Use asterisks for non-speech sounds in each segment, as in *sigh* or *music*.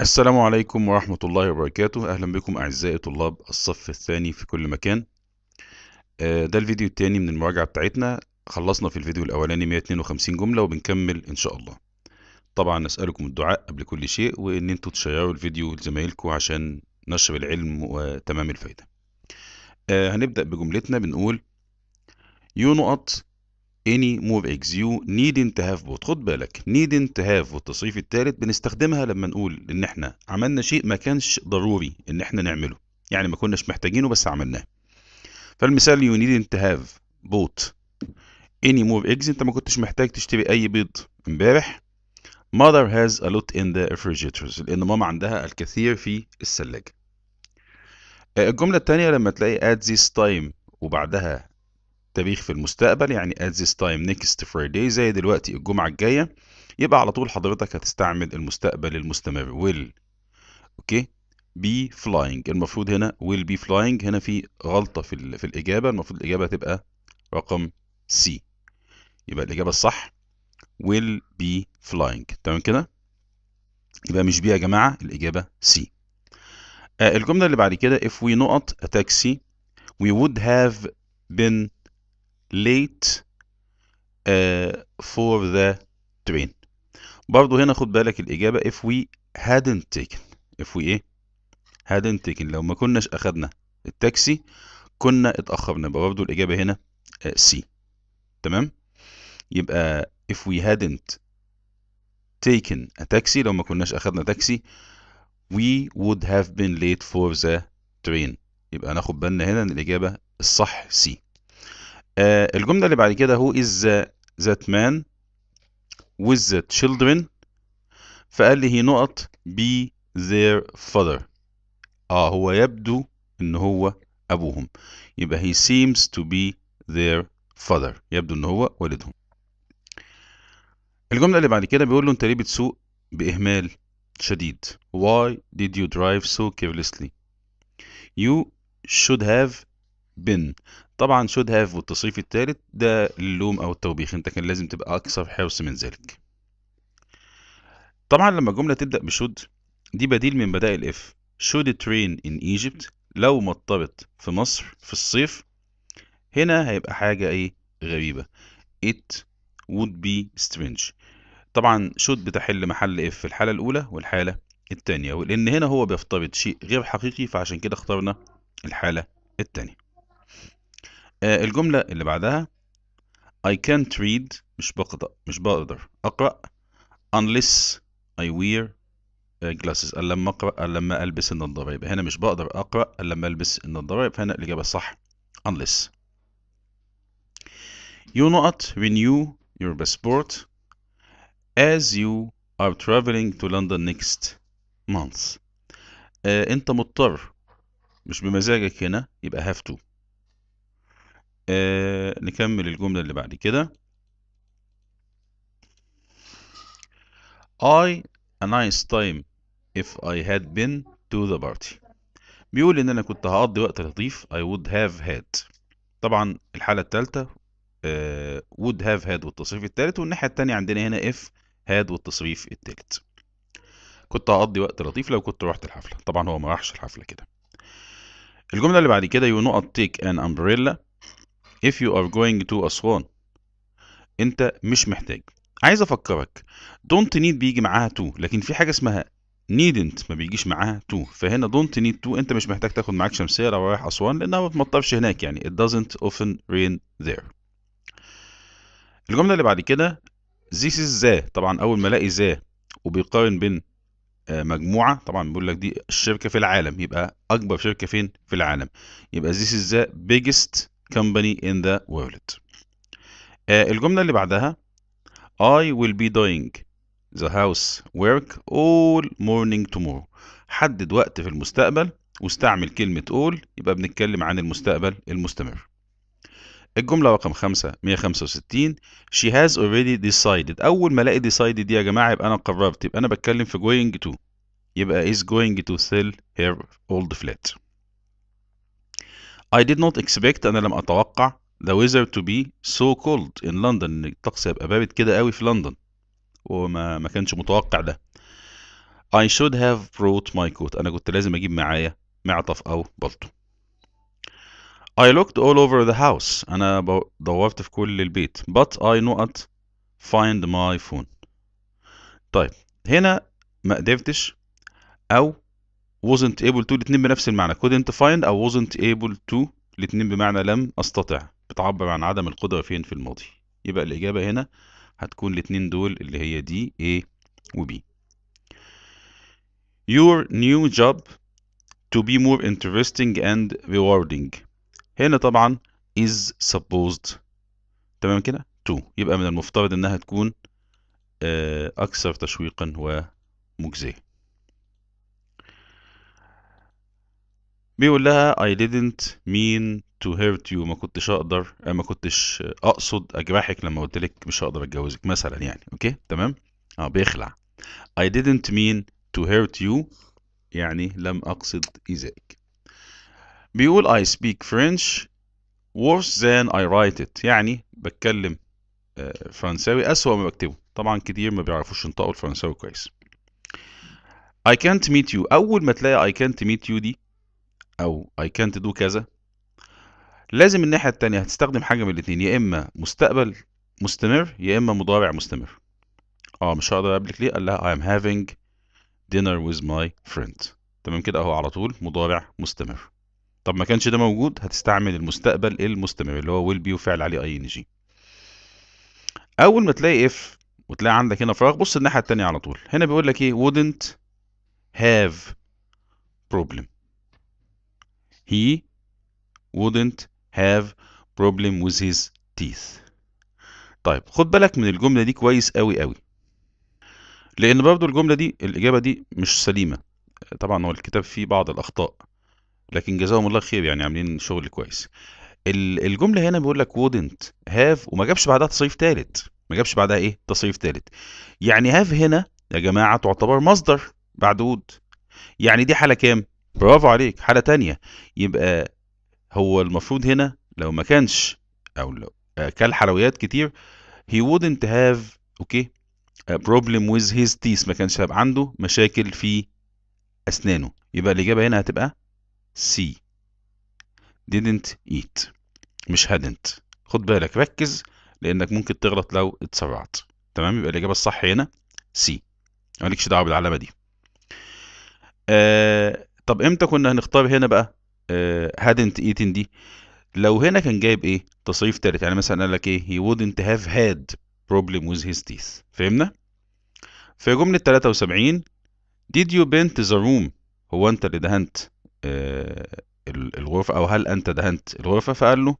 السلام عليكم ورحمة الله وبركاته أهلا بكم أعزائي طلاب الصف الثاني في كل مكان آه، ده الفيديو الثاني من المراجعة بتاعتنا خلصنا في الفيديو الأولاني 152 جملة وبنكمل إن شاء الله طبعا نسألكم الدعاء قبل كل شيء وإن أنتوا تشيروا الفيديو لزمايلكم عشان نشر العلم وتمام الفايدة آه، هنبدأ بجملتنا بنقول يو نقط any move x you needn't to have both خد بالك needn't to have والتصريف الثالث بنستخدمها لما نقول ان احنا عملنا شيء ما كانش ضروري ان احنا نعمله يعني ما كناش محتاجينه بس عملناه فالمثال you needn't to have bought any move eggs انت ما كنتش محتاج تشتري اي بيض امبارح mother has a lot in the refrigerators لان ماما عندها الكثير في الثلاجه الجمله الثانيه لما تلاقي at this time وبعدها تاريخ في المستقبل يعني at this time next Friday زي دلوقتي الجمعة الجاية يبقى على طول حضرتك هتستعمل المستقبل المستمر will اوكي be flying المفروض هنا will be flying هنا في غلطة في, ال... في الإجابة المفروض الإجابة تبقى رقم C يبقى الإجابة الصح will be flying تمام كده يبقى مش B يا جماعة الإجابة C آه الجملة اللي بعد كده if we نقط a taxi we would have been late uh, for the train برضو هنا خد بالك الإجابة if we hadn't taken if we إيه hadn't taken لو ما كناش أخدنا التاكسي كنا اتأخرنا يبقى برضو الإجابة هنا uh, C تمام يبقى if we hadn't taken a taxi لو ما كناش أخدنا تاكسي we would have been late for the train يبقى ناخد بالنا هنا إن الإجابة الصح سي آه، الجملة اللي بعد كده هو is that man with the children فقال لي هي نقط be their father اه هو يبدو ان هو ابوهم يبقى he seems to be their father يبدو ان هو والدهم الجملة اللي بعد كده بيقول له انت ليه بتسوق بإهمال شديد why did you drive so carelessly you should have been طبعا شود هاف والتصريف الثالث ده اللوم او التوبيخ انت كان لازم تبقى اكثر حرص من ذلك طبعا لما الجمله تبدا بشود دي بديل من بدائل اف should train in Egypt لو مطرت في مصر في الصيف هنا هيبقى حاجة ايه غريبة it would be strange طبعا should بتحل محل اف في الحالة الأولى والحالة التانية ولأن هنا هو بيفترض شيء غير حقيقي فعشان كده اخترنا الحالة التانية آه الجملة اللي بعدها I can't read مش بقدر مش بقدر أقرأ unless I wear glasses قال لما أقرأ لما ألبس النظارة يبقى هنا مش بقدر أقرأ قال لما ألبس النظارة يبقى هنا الإجابة صح unless You not renew your passport as you are traveling to London next month Uh, أنت مضطر مش بمزاجك هنا يبقى have to آه نكمل الجملة اللي بعد كده I a nice time if I had been to the party بيقول إن أنا كنت هقضي وقت لطيف I would have had طبعا الحالة التالتة آه would have had والتصريف التالت والناحية التانية عندنا هنا if had والتصريف التالت كنت هقضي وقت لطيف لو كنت رحت الحفلة طبعا هو ما راحش الحفلة كده الجملة اللي بعد كده you not take an umbrella if you are going to أسوان أنت مش محتاج عايز أفكرك don't need بيجي معاها to لكن في حاجة اسمها needn't ما بيجيش معاها to فهنا don't need to أنت مش محتاج تاخد معاك شمسية لو رايح أسوان لأنها ما بتمطرش هناك يعني it doesn't often rain there الجملة اللي بعد كده this is the طبعا أول ما ألاقي the وبيقارن بين آه، مجموعه طبعا بيقول لك دي الشركه في العالم يبقى اكبر شركه فين في العالم يبقى this is the biggest company in the world uh, الجملة اللي بعدها I will be doing the house work all morning tomorrow حدد وقت في المستقبل واستعمل كلمة all يبقى بنتكلم عن المستقبل المستمر الجملة رقم 5 165 she has already decided أول ما الاقي decided دي يا جماعة يبقى أنا قررت يبقى أنا بتكلم في going to يبقى is going to sell her old flat I did not expect أنا لم أتوقع the weather to be so cold in London إن الطقس يبقى بارد كده قوي في لندن وما ما كانش متوقع ده I should have brought my coat أنا كنت لازم أجيب معايا معطف أو بلطو I looked all over the house أنا دورت في كل البيت but I not find my phone طيب هنا ما قدرتش أو wasn't able to الاثنين بنفس المعنى couldn't find أو wasn't able to الاثنين بمعنى لم أستطع بتعبر عن عدم القدرة فين في الماضي يبقى الإجابة هنا هتكون الاثنين دول اللي هي دي A و B Your new job to be more interesting and rewarding هنا طبعا is supposed تمام كده to يبقى من المفترض انها تكون آه، اكثر تشويقا ومجزيه بيقول لها I didn't mean to hurt you ما كنتش اقدر آه، ما كنتش اقصد اجرحك لما قلت لك مش هقدر اتجوزك مثلا يعني اوكي تمام اه بيخلع I didn't mean to hurt you يعني لم اقصد ايذائك بيقول I speak French worse than I write it يعني بتكلم آه، فرنساوي أسوأ ما بكتبه طبعا كتير ما بيعرفوش ينطقوا الفرنساوي كويس I can't meet you أول ما تلاقي I can't meet you دي او I can't do كذا لازم الناحية التانية هتستخدم حاجة من الاتنين يا إما مستقبل مستمر يا إما مضارع مستمر اه مش هقدر أقابلك ليه قال لها I am having dinner with my friend تمام كده أهو على طول مضارع مستمر طب ما كانش ده موجود هتستعمل المستقبل المستمر اللي هو will be وفعل عليه ing أول ما تلاقي if وتلاقي عندك هنا فراغ بص الناحية التانية على طول هنا بيقول لك إيه wouldn't have problem he wouldn't have problem with his teeth طيب خد بالك من الجملة دي كويس قوي قوي لأن برضو الجملة دي الإجابة دي مش سليمة طبعا هو الكتاب فيه بعض الأخطاء لكن جزاهم الله خير يعني عاملين شغل كويس الجملة هنا بيقول لك wouldn't have وما جابش بعدها تصريف ثالث ما جابش بعدها ايه تصريف ثالث يعني have هنا يا جماعة تعتبر مصدر بعد would يعني دي حالة كام برافو عليك حالة تانية يبقى هو المفروض هنا لو ما كانش او لو كل حلويات كتير he wouldn't have اوكي okay, a problem with his teeth ما كانش هيبقى عنده مشاكل في اسنانه يبقى الاجابة هنا هتبقى C didn't eat مش hadn't خد بالك ركز لانك ممكن تغلط لو اتسرعت تمام يبقى الاجابة الصح هنا C مالكش دعوة بالعلامة دي آه طب امتى كنا هنختار هنا بقى هادنت uh, ايتن دي لو هنا كان جايب ايه تصريف ثالث يعني مثلا قال لك ايه he wouldn't have had problem with his teeth فهمنا في جملة 73 did you paint the room هو انت اللي دهنت آه الغرفة او هل انت دهنت الغرفة فقال له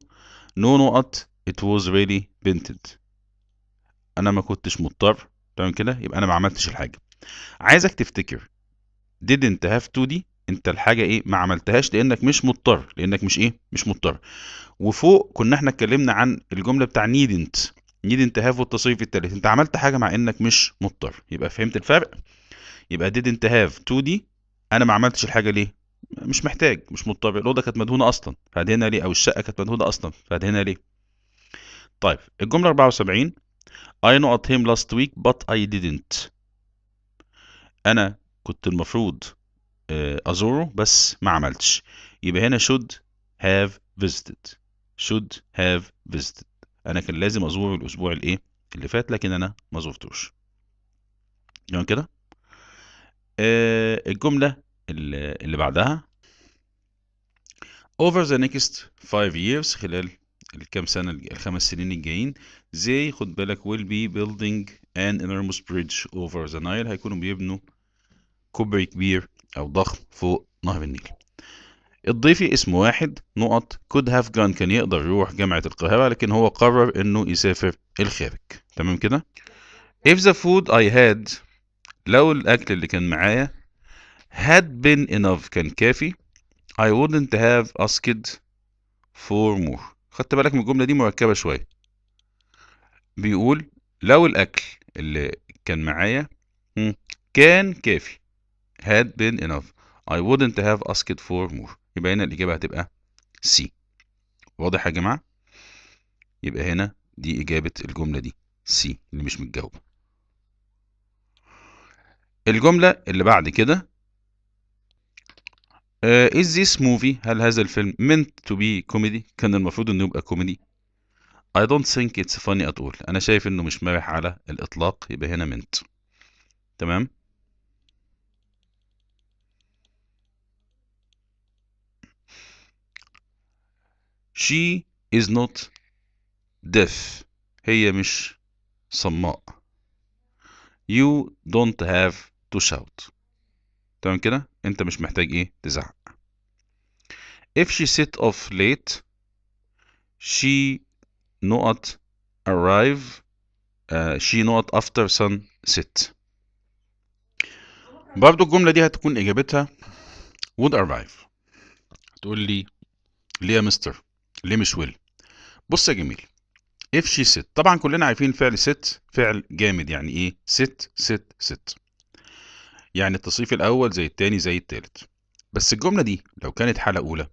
no not it was really painted انا ما كنتش مضطر تمام كده يبقى انا ما عملتش الحاجة عايزك تفتكر didn't have to دي انت الحاجه ايه ما عملتهاش لانك مش مضطر لانك مش ايه مش مضطر وفوق كنا احنا اتكلمنا عن الجمله بتاع نيدنت نيدنت هاف والتصريف الثالث انت عملت حاجه مع انك مش مضطر يبقى فهمت الفرق يبقى didn't have 2 دي انا ما عملتش الحاجه ليه مش محتاج مش مضطر الاوضه كانت مدهونه اصلا فهدهنها ليه او الشقه كانت مدهونه اصلا فهدهنها ليه طيب الجمله 74 I know at him last week but I didn't انا كنت المفروض آه، ازوره بس ما عملتش يبقى هنا should have visited should have visited انا كان لازم ازوره الاسبوع الايه اللي فات لكن انا ما زرتوش يعني كده آه الجمله اللي, اللي بعدها over the next five years خلال الكام سنة الخمس سنين الجايين زي خد بالك will be building an enormous bridge over the Nile هيكونوا بيبنوا كوبري كبير أو ضخم فوق نهر النيل الضيفي اسمه واحد نقط كود هاف جان كان يقدر يروح جامعة القاهرة لكن هو قرر انه يسافر الخارج تمام كده if the food I had لو الاكل اللي كان معايا had been enough كان كافي I wouldn't have asked for more خدت بالك من الجملة دي مركبة شوية بيقول لو الاكل اللي كان معايا كان كافي had been enough I wouldn't have asked for more يبقى هنا الإجابة هتبقى C واضح يا جماعة يبقى هنا دي إجابة الجملة دي C اللي مش متجاوبة الجملة اللي بعد كده uh, Is this movie هل هذا الفيلم meant to be comedy كان المفروض إنه يبقى كوميدي I don't think it's funny at all أنا شايف إنه مش مرح على الإطلاق يبقى هنا meant تمام she is not deaf هي مش صماء you don't have to shout تمام كده انت مش محتاج ايه تزعق if she sit off late she not arrive uh, she not after sun set برضو الجملة دي هتكون إجابتها would arrive هتقول لي ليه يا مستر ويل بص يا جميل اف شي ست طبعا كلنا عارفين فعل ست فعل جامد يعني ايه ست ست ست يعني التصريف الاول زي التاني زي التالت بس الجمله دي لو كانت حاله اولى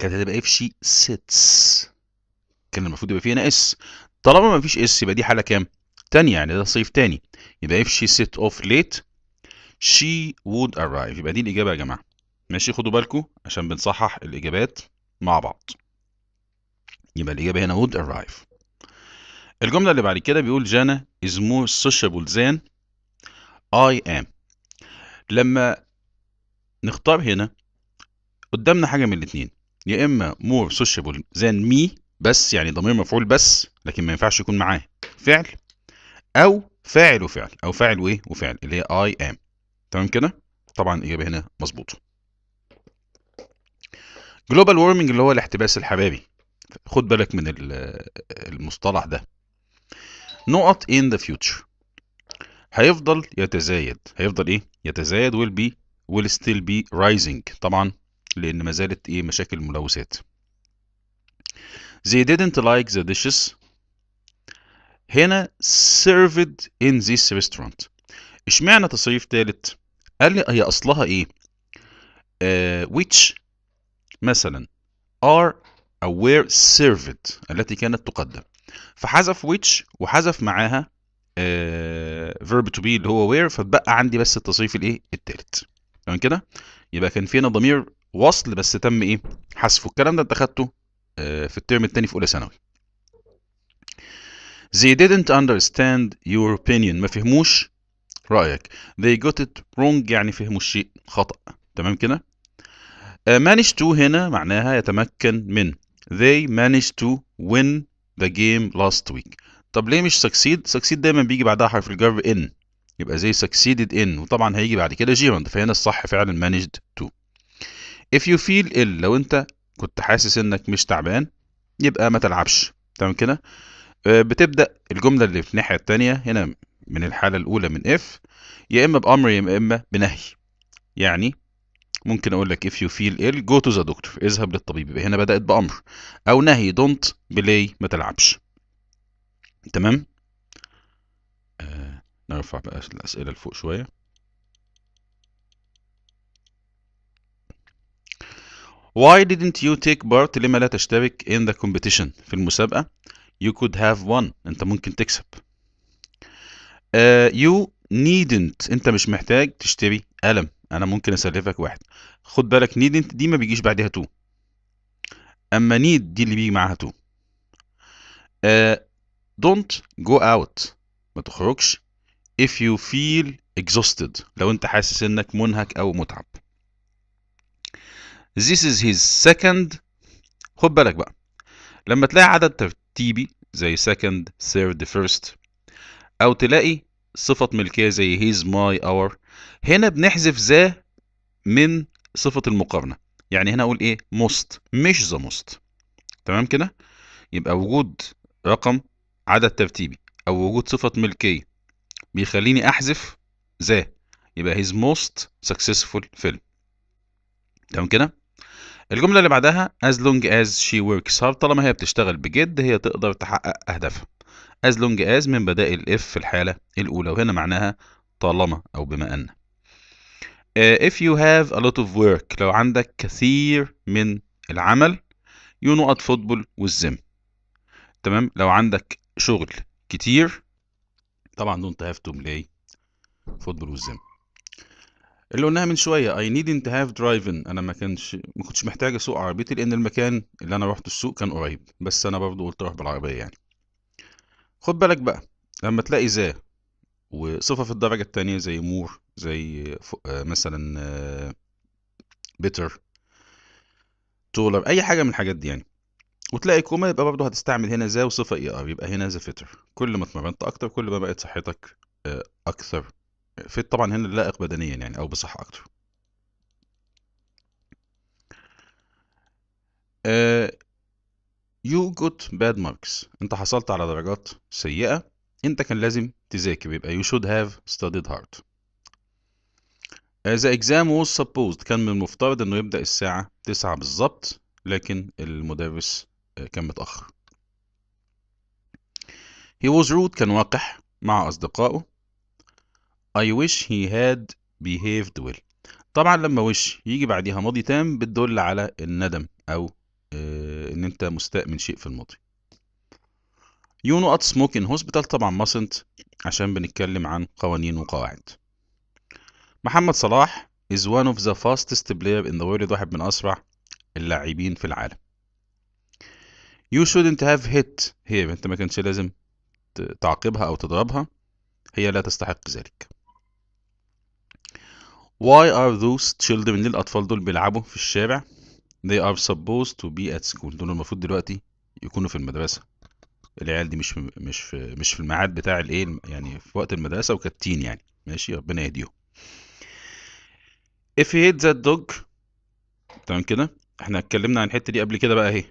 كانت هتبقى اف شي ستس كان المفروض يبقى فيها هنا اس طالما ما فيش اس يبقى دي حاله كام تانية يعني ده تصريف تاني يبقى اف شي ست اوف ليت شي وود arrive يبقى دي الإجابة يا جماعة ماشي خدوا بالكم عشان بنصحح الإجابات مع بعض يبقى الإجابة هنا would arrive الجملة اللي بعد كده بيقول جانا is more sociable than I am لما نختار هنا قدامنا حاجة من الاتنين يا إما more sociable than me بس يعني ضمير مفعول بس لكن ما ينفعش يكون معاه فعل أو فاعل وفعل أو فاعل وإيه وفعل اللي هي I am تمام كده؟ طبعا الإجابة هنا مظبوطة. global warming اللي هو الاحتباس الحراري خد بالك من المصطلح ده نقط in the future هيفضل يتزايد هيفضل ايه يتزايد will be will still be rising طبعا لان ما زالت ايه مشاكل الملوثات they didn't like the dishes هنا served in this restaurant اشمعنى تصريف ثالث قال لي هي اصلها ايه uh, which مثلا are أو were served التي كانت تقدم فحذف which وحذف معاها آه verb to be اللي هو where فتبقى عندي بس التصريف الايه التالت تمام كده يبقى كان فينا ضمير وصل بس تم ايه حذفه الكلام ده انت اخدته آه، في الترم الثاني في اولى ثانوي They didn't understand your opinion ما فهموش رأيك They got it wrong يعني فهموا الشيء خطأ تمام كده آه، manage to هنا معناها يتمكن من they managed to win the game last week طب ليه مش succeed succeed دايما بيجي بعدها حرف الجر in يبقى زي succeeded in وطبعا هيجي بعد كده جيرند فهنا الصح فعلا managed to if you feel ill لو انت كنت حاسس انك مش تعبان يبقى ما تلعبش تمام كده آه، بتبدا الجمله اللي في الناحيه الثانيه هنا من الحاله الاولى من اف يا اما بامر يا اما بنهي يعني ممكن اقول لك if you feel ill go to the doctor اذهب للطبيب يبقى هنا بدات بامر او نهي don't play ما تلعبش تمام آه نرفع بقى الاسئله لفوق شويه Why didn't you take part لما لا تشترك in the competition في المسابقة You could have won أنت ممكن تكسب uh, You needn't أنت مش محتاج تشتري قلم انا ممكن اسلفك واحد خد بالك نيد انت دي ما بيجيش بعدها تو اما نيد دي اللي بيجي معاها تو دونت جو اوت ما تخرجش if you feel exhausted لو انت حاسس انك منهك او متعب this is his second خد بالك بقى لما تلاقي عدد ترتيبي زي second third first او تلاقي صفة ملكية زي his my our هنا بنحذف ذا من صفه المقارنه يعني هنا اقول ايه موست مش ذا موست تمام كده يبقى وجود رقم عدد ترتيبي او وجود صفه ملكيه بيخليني احذف ذا يبقى هيز موست سكسسفول فيلم تمام كده الجمله اللي بعدها as long as she works hard طالما هي بتشتغل بجد هي تقدر تحقق اهدافها as long as من بدائل if في الحاله الاولى وهنا معناها طالما أو بما أن uh, if you have a lot of work لو عندك كثير من العمل you نقط فوتبول والزم تمام لو عندك شغل كتير طبعا don't have to play فوتبول والزم اللي قلناها من شويه I needn't have driving انا ما كانش ما كنتش محتاج اسوق عربيتي لان المكان اللي انا رحت السوق كان قريب بس انا برضو قلت اروح بالعربيه يعني خد بالك بقى لما تلاقي ذا وصفة في الدرجة التانية زي مور زي آه، مثلا بيتر آه، تولر أي حاجة من الحاجات دي يعني وتلاقي كوما يبقى برضه هتستعمل هنا ذا وصفة اي ار يبقى هنا ذا فيتر كل ما اتمرنت أكتر كل ما بقت صحتك آه، أكثر فيت طبعا هنا لائق بدنيا يعني أو بصحة أكتر يو جوت باد ماركس انت حصلت على درجات سيئة انت كان لازم تذاكر يبقى you should have studied hard the exam was supposed كان من المفترض انه يبدأ الساعة 9 بالظبط لكن المدرس آه، كان متأخر he was rude كان وقح مع أصدقائه I wish he had behaved well طبعا لما وش يجي بعديها ماضي تام بتدل على الندم أو آه، ان انت مستاء من شيء في الماضي يو ات سموكين هوسبيتال طبعا ماسنت عشان بنتكلم عن قوانين وقواعد محمد صلاح is one of the fastest player in the world واحد من أسرع اللاعبين في العالم you shouldn't have hit هي انت ما كانش لازم تعاقبها او تضربها هي لا تستحق ذلك why are those children ليه الاطفال دول بيلعبوا في الشارع they are supposed to be at school دول المفروض دلوقتي يكونوا في المدرسة العيال دي مش مش في مش في الميعاد بتاع الايه يعني في وقت المدرسه وكتين يعني ماشي ربنا يهديهم if he hit that dog تمام كده احنا اتكلمنا عن الحته دي قبل كده بقى اهي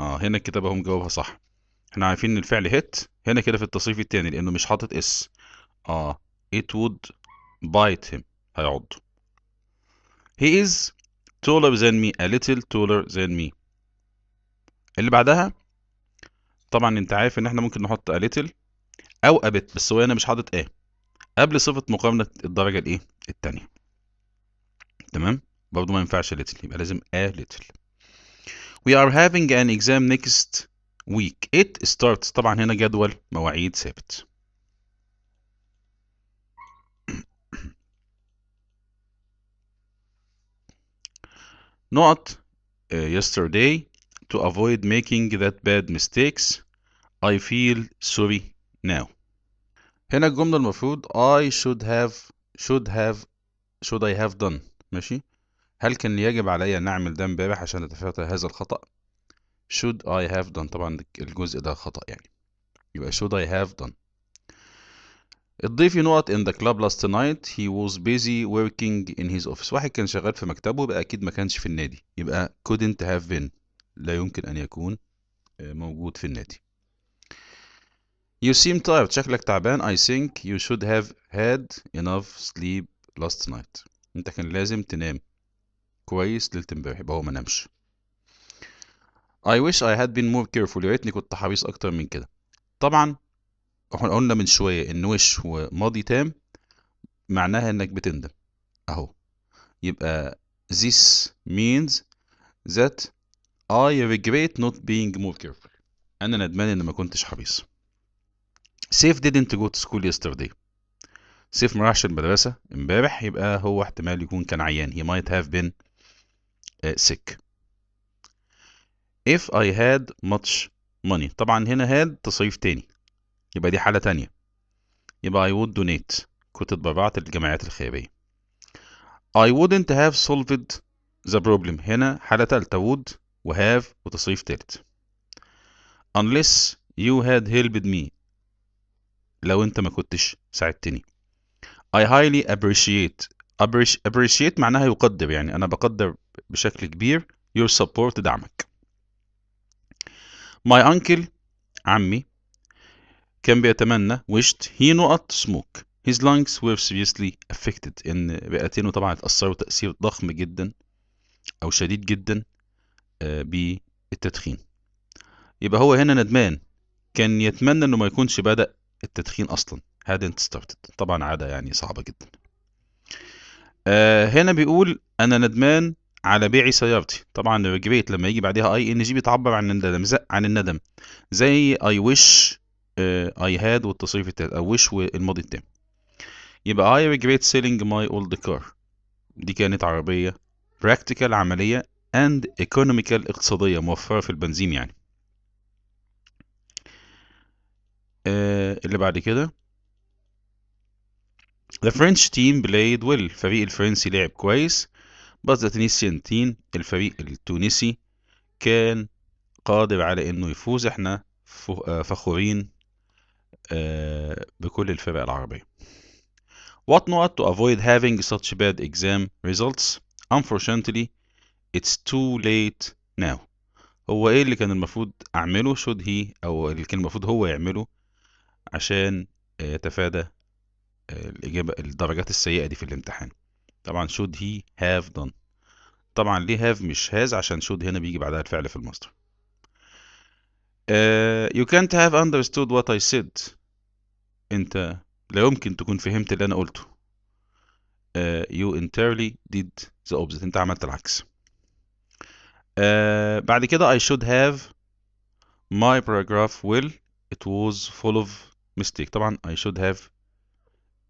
اه هنا الكتاب هم جاوبها صح احنا عارفين ان الفعل هيت هنا كده في التصريف الثاني لانه مش حاطط اس اه it would bite him هيعضه he is taller than me a little taller than me اللي بعدها طبعا انت عارف ان احنا ممكن نحط a little او a bit بس هو انا مش حاطط ايه قبل صفة مقارنة الدرجة الايه الثانيه تمام برضو ما ينفعش little يبقى لازم a little we are having an exam next week it starts طبعا هنا جدول مواعيد ثابت not uh, yesterday to avoid making that bad mistakes I feel sorry now هنا الجملة المفروض I should have should have should I have done ماشي هل كان يجب علي أن أعمل ده امبارح عشان أتفادى هذا الخطأ should I have done طبعا الجزء ده خطأ يعني يبقى should I have done الضيف نقط in the club last night he was busy working in his office واحد كان شغال في مكتبه يبقى أكيد ما كانش في النادي يبقى couldn't have been لا يمكن أن يكون آه، موجود في النادي You seem tired شكلك تعبان I think you should have had enough sleep last night انت كان لازم تنام كويس ليلة امبارح يبقى هو ما نامش I wish I had been more careful يا ريتني كنت حريص اكتر من كده طبعا احنا قلنا من شوية ان وش وماضي تام معناها انك بتندم اهو يبقى this means that I regret not being more careful انا ندمان ان ما كنتش حريص سيف didn't go to school yesterday سيف ما راحش المدرسة امبارح يبقى هو احتمال يكون كان عيان he might have been uh, sick if I had much money طبعا هنا had تصريف تاني يبقى دي حالة تانية يبقى I would donate كنت اتبرعت للجمعيات الخيرية I wouldn't have solved the problem هنا حالة تالتة would و have وتصريف تالت unless you had helped me لو انت ما كنتش ساعدتني I highly appreciate appreciate معناها يقدر يعني انا بقدر بشكل كبير your support دعمك my uncle عمي كان بيتمنى wished he نقط smoke his lungs were seriously affected ان رئتينه طبعا اتأثروا تأثير ضخم جدا او شديد جدا آه، بالتدخين يبقى هو هنا ندمان كان يتمنى انه ما يكونش بدأ التدخين اصلا hadn't started طبعا عاده يعني صعبه جدا آه هنا بيقول انا ندمان على بيع سيارتي طبعا ريجريت لما يجي بعدها اي ان جي بتعبر عن الندم عن الندم زي اي ويش اي هاد والتصريف التالت او ويش والماضي التام يبقى اي ريجريت سيلينج ماي اولد كار دي كانت عربيه براكتيكال عمليه اند ايكونوميكال اقتصاديه موفره في البنزين يعني آه، اللي بعد كده The French team played well الفريق الفرنسي لعب كويس but the Tunisian team الفريق التونسي كان قادر على انه يفوز احنا آه، فخورين آه، بكل الفرق العربية What not to avoid having such bad exam results unfortunately it's too late now هو ايه اللي كان المفروض اعمله should he او اللي كان المفروض هو يعمله عشان آه، يتفادى آه، الإجابة الدرجات السيئة دي في الامتحان طبعا should he have done طبعا ليه have مش has عشان should هنا بيجي بعدها الفعل في المصدر uh, آه، you can't have understood what I said انت لا يمكن تكون فهمت اللي انا قلته uh, you entirely did the opposite انت عملت العكس uh, بعد كده I should have my paragraph will it was full of mistake طبعا I should have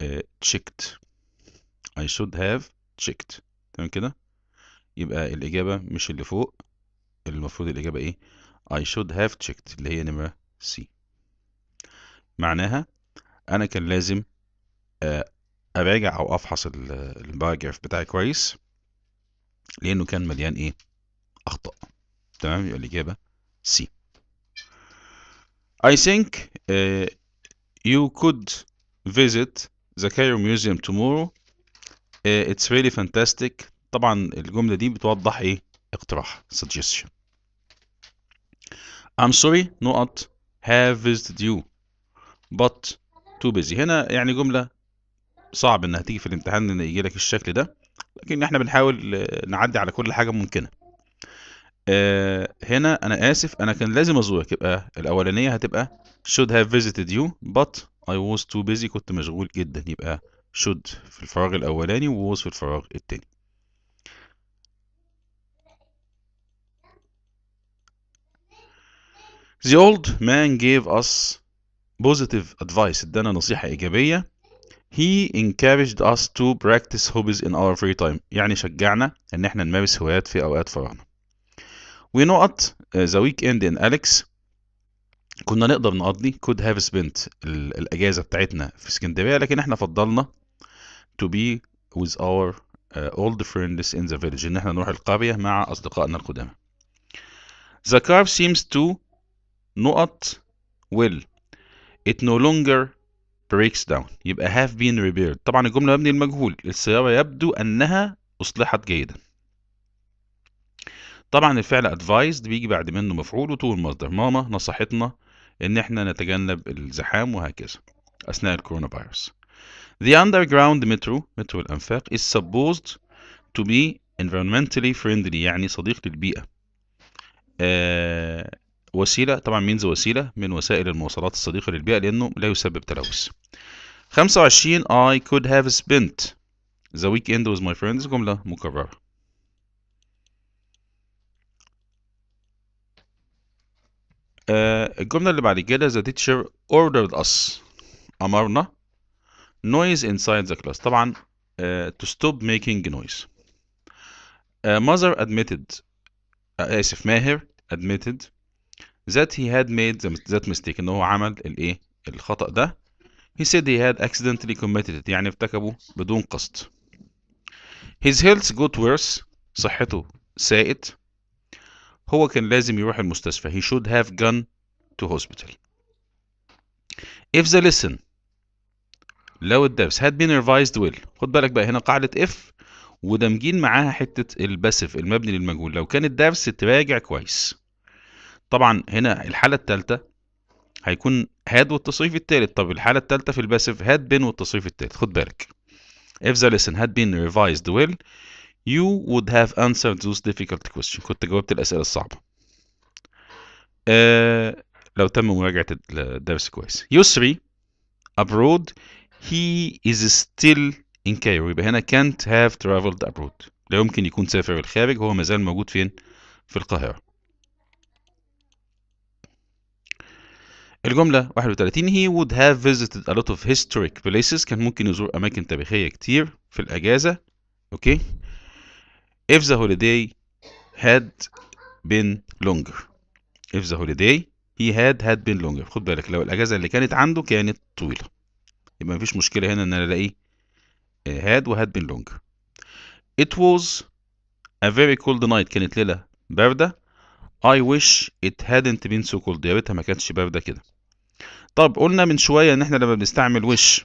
uh, checked I should have checked تمام كده يبقى الإجابة مش اللي فوق المفروض الإجابة إيه I should have checked اللي هي نمرة C معناها أنا كان لازم آه، أراجع أو أفحص الباراجراف بتاعي كويس لأنه كان مليان إيه أخطاء تمام يبقى الإجابة C I think uh, you could visit the Cairo Museum tomorrow uh, it's really fantastic طبعا الجملة دي بتوضح ايه اقتراح suggestion I'm sorry not have visited you but too busy هنا يعني جملة صعب انها تيجي في الامتحان ان يجي لك الشكل ده لكن احنا بنحاول آه، نعدي على كل حاجة ممكنة آه هنا انا اسف انا كان لازم ازورك يبقى الاولانيه هتبقى should have visited you but I was too busy كنت مشغول جدا يبقى should في الفراغ الاولاني و was في الفراغ التاني The old man gave us positive advice ادانا نصيحة إيجابية He encouraged us to practice hobbies in our free time يعني شجعنا إن إحنا نمارس هوايات في أوقات فراغنا ونقط ذا ويك اند ان اليكس كنا نقدر نقضي كود هاف سبنت الاجازه بتاعتنا في اسكندريه لكن احنا فضلنا to be with our uh, old friends in the village ان احنا نروح القريه مع اصدقائنا القدامى the car seems to نقط will it no longer breaks down يبقى have been repaired طبعا الجمله مبني المجهول السياره يبدو انها اصلحت جيدا طبعا الفعل advised بيجي بعد منه مفعول وطول مصدر ماما نصحتنا ان احنا نتجنب الزحام وهكذا اثناء الكورونا فيروس The underground metro مترو الانفاق is supposed to be environmentally friendly يعني صديق للبيئة آه وسيلة طبعا مينز وسيلة من وسائل المواصلات الصديقة للبيئة لأنه لا يسبب تلوث 25 I could have spent the weekend with my friends جملة مكررة الجملة اللي بعد كده the teacher ordered us أمرنا noise inside the class طبعا آه to stop making noise آه mother admitted آه آسف ماهر admitted that he had made that mistake إن هو عمل الإيه الخطأ ده he said he had accidentally committed it يعني ارتكبه بدون قصد his health got worse صحته ساءت هو كان لازم يروح المستشفى he should have gone to hospital if the lesson لو الدرس had been revised well خد بالك بقى هنا قاعدة if ودمجين معاها حتة الباسف المبني للمجهول لو كان الدرس تراجع كويس طبعا هنا الحالة الثالثة هيكون had والتصريف الثالث طب الحالة الثالثة في الباسف had been والتصريف الثالث خد بالك if the lesson had been revised well you would have answered those difficult questions كنت جاوبت الأسئلة الصعبة آه لو تم مراجعة الدرس كويس يسري abroad he is still in Cairo يبقى هنا can't have traveled abroad لا يمكن يكون سافر الخارج هو مازال موجود فين في القاهرة الجملة 31 he would have visited a lot of historic places كان ممكن يزور أماكن تاريخية كتير في الأجازة أوكي okay. if the holiday had been longer if the holiday he had had been longer خد بالك لو الاجازه اللي كانت عنده كانت طويله يبقى مفيش مشكله هنا ان انا الاقي آه، had had been longer it was a very cold night كانت ليله بارده I wish it hadn't been so cold يا ريتها ما كانتش بارده كده طب قلنا من شويه ان احنا لما بنستعمل wish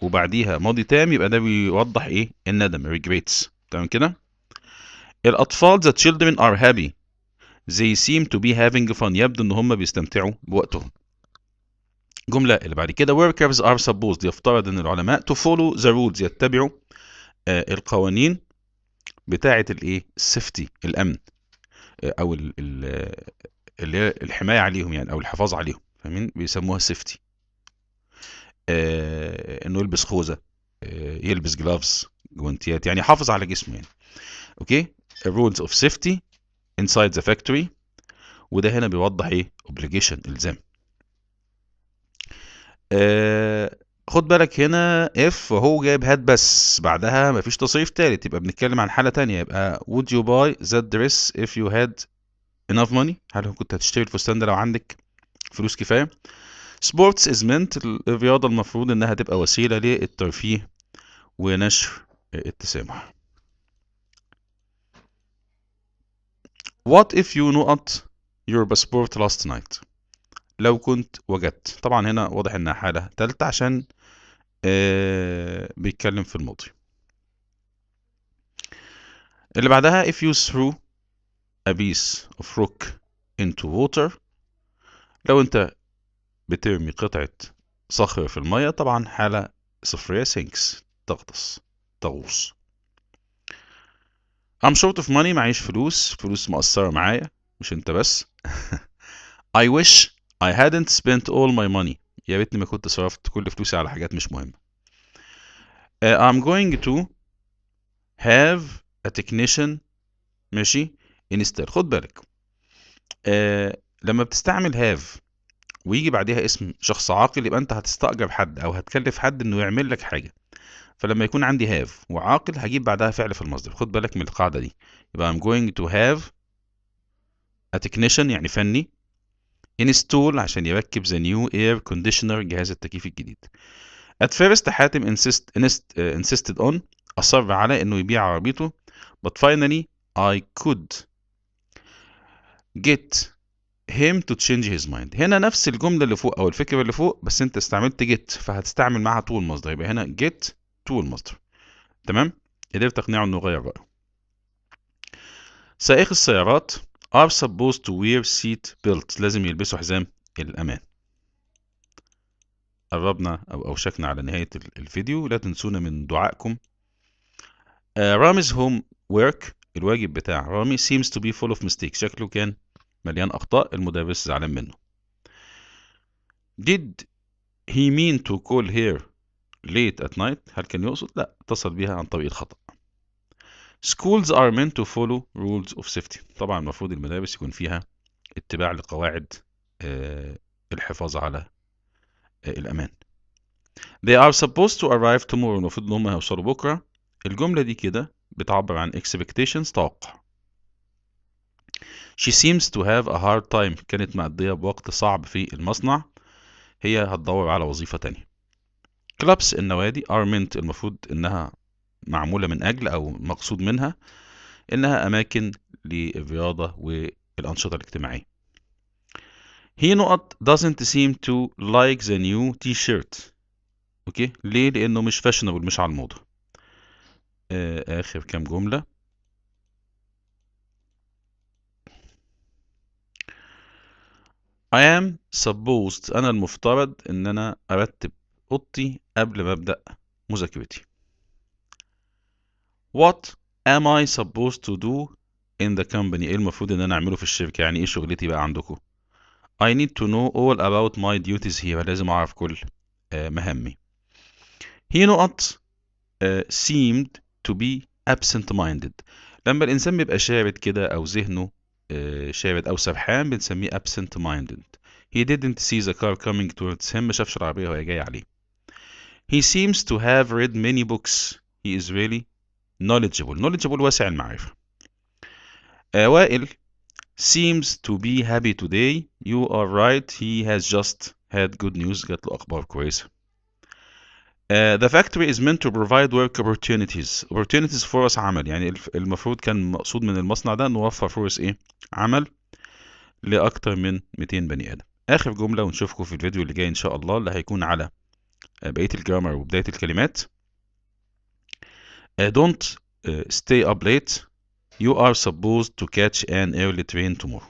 وبعديها ماضي تام يبقى ده بيوضح ايه الندم regrets تمام كده الأطفال the children are happy they seem to be having fun يبدو إن هم بيستمتعوا بوقتهم جملة اللي بعد كده workers are supposed يفترض إن العلماء to follow the rules يتبعوا آه القوانين بتاعة الإيه السيفتي الأمن آه أو ال ال اللي هي الحماية عليهم يعني أو الحفاظ عليهم فاهمين بيسموها سيفتي آه إنه يلبس خوذة آه، يلبس جلافز جوانتيات يعني يحافظ على جسمه يعني اوكي الرولز اوف سيفتي انسايد ذا فاكتوري وده هنا بيوضح ايه obligation الزام آه، خد بالك هنا اف وهو جايب هات بس بعدها مفيش تصريف تالت يبقى بنتكلم عن حاله تانية يبقى would you buy that dress if you had enough money هل كنت هتشتري الفستان ده لو عندك فلوس كفايه sports is meant الرياضه المفروض انها تبقى وسيله للترفيه ونشر التسامح What if you نقط your passport last night لو كنت وجدت طبعا هنا واضح انها حالة تالتة عشان آه بيتكلم في الماضي اللي بعدها if you threw a piece of rock into water لو انت بترمي قطعة صخر في المية طبعا حالة صفرية sinks تغطس تغوص I'm short of money معيش فلوس فلوس مقصرة معايا مش انت بس *laughs* I wish I hadn't spent all my money يا ريتني ما كنت صرفت كل فلوسي على حاجات مش مهمة uh, I'm going to have a technician ماشي instead خد بالك uh, لما بتستعمل have ويجي بعدها اسم شخص عاقل يبقى انت هتستأجر حد او هتكلف حد انه يعمل لك حاجة فلما يكون عندي هاف وعاقل هجيب بعدها فعل في المصدر خد بالك من القاعدة دي يبقى I'm going to have a technician يعني فني install عشان يركب the new air conditioner جهاز التكييف الجديد at first حاتم insist, insist, uh, آه، insisted on أصر على إنه يبيع عربيته but finally I could get him to change his mind هنا نفس الجملة اللي فوق أو الفكرة اللي فوق بس أنت استعملت get فهتستعمل معاها طول مصدر يبقى هنا get طول مصر تمام قدرت اقنعه انه يغير رايه سائق السيارات are supposed to wear seat belts لازم يلبسوا حزام الامان قربنا او اوشكنا على نهايه الفيديو لا تنسونا من دعائكم رامز هوم ورك الواجب بتاع رامي seems to be full of mistakes شكله كان مليان اخطاء المدرس زعلان منه did he mean to call her late at night هل كان يقصد؟ لا اتصل بيها عن طريق الخطأ schools are meant to follow rules of safety طبعا المفروض المدارس يكون فيها اتباع لقواعد آه، الحفاظ على آه، الأمان they are supposed to arrive tomorrow المفروض إن هم هيوصلوا بكرة الجملة دي كده بتعبر عن expectations توقع she seems to have a hard time كانت معديه بوقت صعب في المصنع هي هتدور على وظيفة تانية كلابس النوادي are meant المفروض انها معمولة من اجل او مقصود منها انها اماكن للرياضة والانشطة الاجتماعية هي نقط doesn't seem to like the new t-shirt اوكي ليه لانه مش فاشنبل مش على الموضة آه، اخر كام جملة I am supposed أنا المفترض إن أنا أرتب أوضتي قبل ما أبدأ مذاكرتي What am I supposed to do in the company ايه المفروض ان انا اعمله في الشركه يعني ايه شغلتي بقى عندكم I need to know all about my duties here لازم اعرف كل آه، مهامي he not آه، seemed to be absent minded لما الانسان بيبقى شارد كده او ذهنه آه، شارد او سرحان بنسميه absent minded he didn't see the car coming towards him ما شافش العربيه وهي جايه عليه He seems to have read many books. He is really knowledgeable. Knowledgeable واسع المعرفة. وائل seems to be happy today. You are right. He has just had good news. جات له أخبار كويسة. Uh, the factory is meant to provide work opportunities. Opportunities فرص عمل. يعني المفروض كان مقصود من المصنع ده نوفر فرص إيه؟ عمل لأكثر من 200 بني آدم. آخر جملة ونشوفكم في الفيديو اللي جاي إن شاء الله اللي هيكون على آه، بقيه الجرامر وبدايه الكلمات آه، don't آه، stay up late you are supposed to catch an early train tomorrow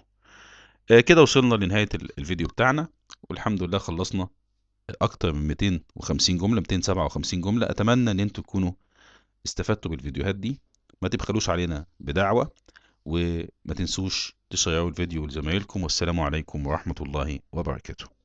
كده وصلنا لنهايه الفيديو بتاعنا والحمد لله خلصنا اكتر من 250 جمله 257 جمله اتمنى ان انتم تكونوا استفدتوا بالفيديوهات دي ما تبخلوش علينا بدعوه وما تنسوش تشيروا الفيديو لزمايلكم والسلام عليكم ورحمه الله وبركاته